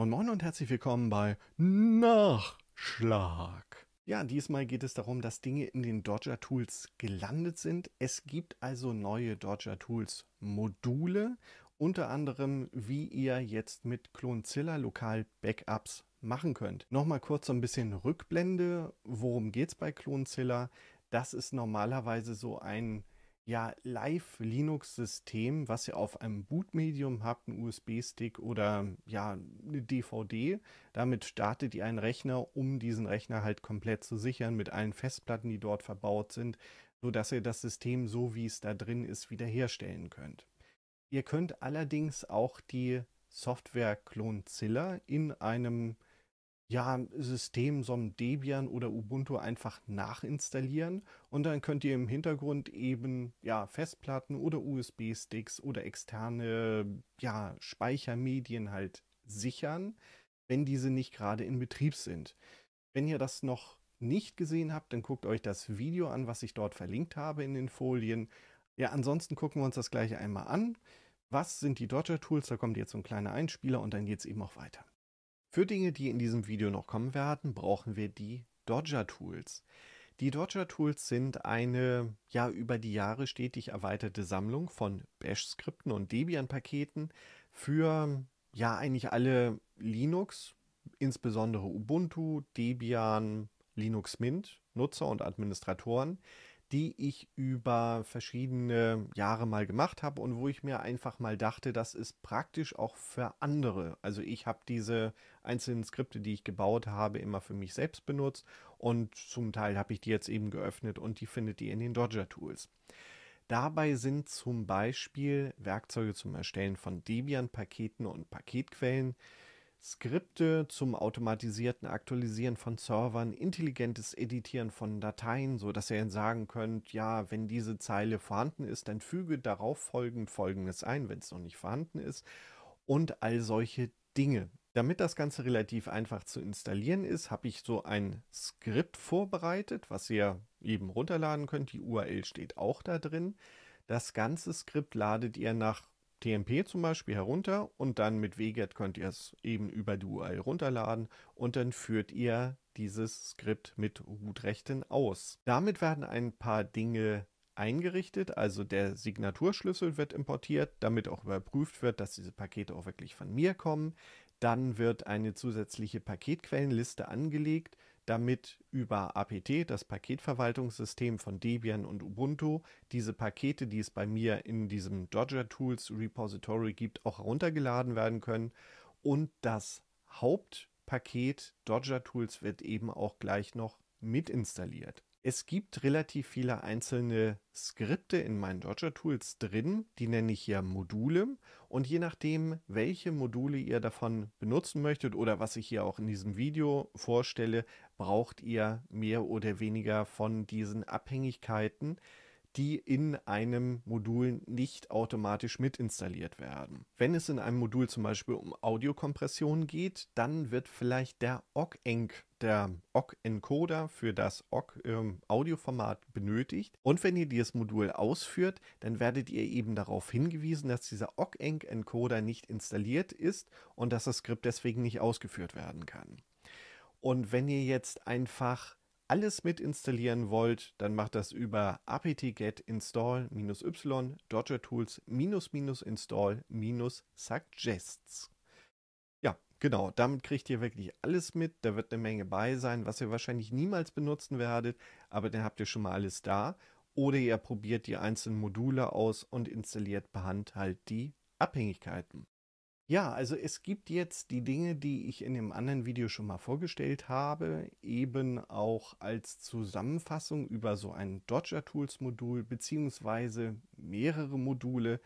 Moin Moin und herzlich willkommen bei Nachschlag. Ja, diesmal geht es darum, dass Dinge in den Dodger Tools gelandet sind. Es gibt also neue Dodger Tools Module, unter anderem wie ihr jetzt mit Clonezilla lokal Backups machen könnt. Nochmal kurz so ein bisschen Rückblende, worum geht es bei Clonezilla? Das ist normalerweise so ein ja, Live-Linux-System, was ihr auf einem Bootmedium habt, einen USB-Stick oder ja, eine DVD. Damit startet ihr einen Rechner, um diesen Rechner halt komplett zu sichern mit allen Festplatten, die dort verbaut sind, sodass ihr das System so, wie es da drin ist, wiederherstellen könnt. Ihr könnt allerdings auch die Software Clonezilla in einem ja, System, so ein Debian oder Ubuntu einfach nachinstallieren und dann könnt ihr im Hintergrund eben ja Festplatten oder USB-Sticks oder externe ja Speichermedien halt sichern, wenn diese nicht gerade in Betrieb sind. Wenn ihr das noch nicht gesehen habt, dann guckt euch das Video an, was ich dort verlinkt habe in den Folien. Ja, ansonsten gucken wir uns das gleich einmal an. Was sind die Dodger Tools? Da kommt jetzt so ein kleiner Einspieler und dann geht es eben auch weiter. Für Dinge, die in diesem Video noch kommen werden, brauchen wir die Dodger Tools. Die Dodger Tools sind eine ja über die Jahre stetig erweiterte Sammlung von Bash-Skripten und Debian-Paketen für ja eigentlich alle Linux, insbesondere Ubuntu, Debian, Linux Mint, Nutzer und Administratoren, die ich über verschiedene Jahre mal gemacht habe und wo ich mir einfach mal dachte, das ist praktisch auch für andere. Also ich habe diese einzelnen Skripte, die ich gebaut habe, immer für mich selbst benutzt und zum Teil habe ich die jetzt eben geöffnet und die findet ihr in den Dodger Tools. Dabei sind zum Beispiel Werkzeuge zum Erstellen von Debian-Paketen und Paketquellen, Skripte zum automatisierten Aktualisieren von Servern, intelligentes Editieren von Dateien, sodass dass ihr sagen könnt, ja, wenn diese Zeile vorhanden ist, dann füge darauf folgend folgendes ein, wenn es noch nicht vorhanden ist und all solche Dinge. Damit das Ganze relativ einfach zu installieren ist, habe ich so ein Skript vorbereitet, was ihr eben runterladen könnt. Die URL steht auch da drin. Das ganze Skript ladet ihr nach TMP zum Beispiel herunter und dann mit WGET könnt ihr es eben über die URL runterladen und dann führt ihr dieses Skript mit root aus. Damit werden ein paar Dinge eingerichtet, also der Signaturschlüssel wird importiert, damit auch überprüft wird, dass diese Pakete auch wirklich von mir kommen. Dann wird eine zusätzliche Paketquellenliste angelegt, damit über apt, das Paketverwaltungssystem von Debian und Ubuntu, diese Pakete, die es bei mir in diesem Dodger Tools Repository gibt, auch heruntergeladen werden können. Und das Hauptpaket Dodger Tools wird eben auch gleich noch mit installiert. Es gibt relativ viele einzelne Skripte in meinen Dodger Tools drin, die nenne ich hier Module und je nachdem, welche Module ihr davon benutzen möchtet oder was ich hier auch in diesem Video vorstelle, braucht ihr mehr oder weniger von diesen Abhängigkeiten die in einem Modul nicht automatisch mit installiert werden. Wenn es in einem Modul zum Beispiel um Audiokompression geht, dann wird vielleicht der OGENC der OGG-Encoder für das OGG-Audioformat ähm, benötigt. Und wenn ihr dieses Modul ausführt, dann werdet ihr eben darauf hingewiesen, dass dieser OGG-Encoder nicht installiert ist und dass das Skript deswegen nicht ausgeführt werden kann. Und wenn ihr jetzt einfach alles mit installieren wollt, dann macht das über apt-get install-y Dodger Tools minus minus install minus suggests. Ja, genau, damit kriegt ihr wirklich alles mit. Da wird eine Menge bei sein, was ihr wahrscheinlich niemals benutzen werdet, aber dann habt ihr schon mal alles da. Oder ihr probiert die einzelnen Module aus und installiert per Hand halt die Abhängigkeiten. Ja, also es gibt jetzt die Dinge, die ich in dem anderen Video schon mal vorgestellt habe, eben auch als Zusammenfassung über so ein Dodger Tools Modul beziehungsweise mehrere Module,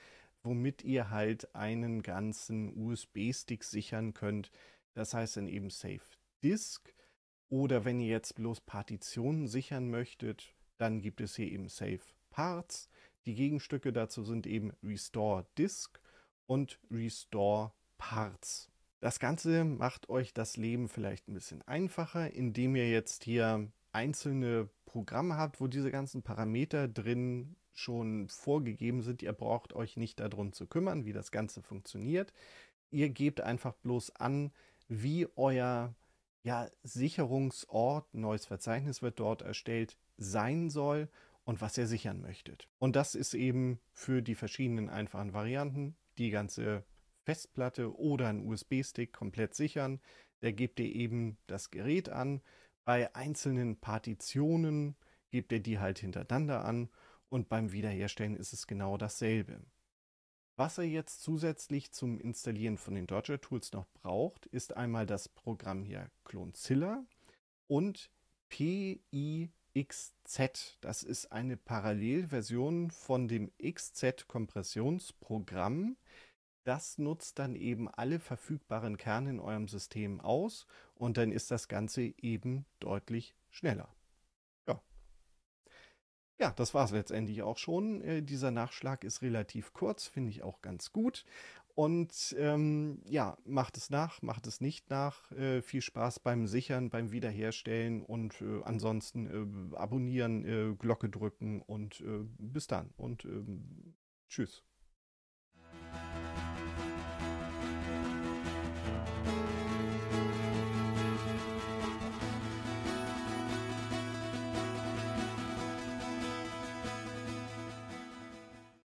womit ihr halt einen ganzen USB-Stick sichern könnt. Das heißt dann eben Safe Disk oder wenn ihr jetzt bloß Partitionen sichern möchtet, dann gibt es hier eben Safe Parts. Die Gegenstücke dazu sind eben Restore Disk und Restore Parts. Das Ganze macht euch das Leben vielleicht ein bisschen einfacher, indem ihr jetzt hier einzelne Programme habt, wo diese ganzen Parameter drin schon vorgegeben sind. Ihr braucht euch nicht darum zu kümmern, wie das Ganze funktioniert. Ihr gebt einfach bloß an, wie euer ja, Sicherungsort, neues Verzeichnis wird dort erstellt, sein soll und was ihr sichern möchtet. Und das ist eben für die verschiedenen einfachen Varianten die ganze Festplatte oder einen USB-Stick komplett sichern. Der gibt dir eben das Gerät an. Bei einzelnen Partitionen gibt er die halt hintereinander an und beim Wiederherstellen ist es genau dasselbe. Was er jetzt zusätzlich zum Installieren von den Dodger Tools noch braucht, ist einmal das Programm hier Clonezilla und PI XZ. Das ist eine Parallelversion von dem XZ-Kompressionsprogramm. Das nutzt dann eben alle verfügbaren Kerne in eurem System aus und dann ist das Ganze eben deutlich schneller. Ja, ja das war es letztendlich auch schon. Äh, dieser Nachschlag ist relativ kurz, finde ich auch ganz gut. Und ähm, ja, macht es nach, macht es nicht nach. Äh, viel Spaß beim Sichern, beim Wiederherstellen und äh, ansonsten äh, abonnieren, äh, Glocke drücken und äh, bis dann und ähm, tschüss.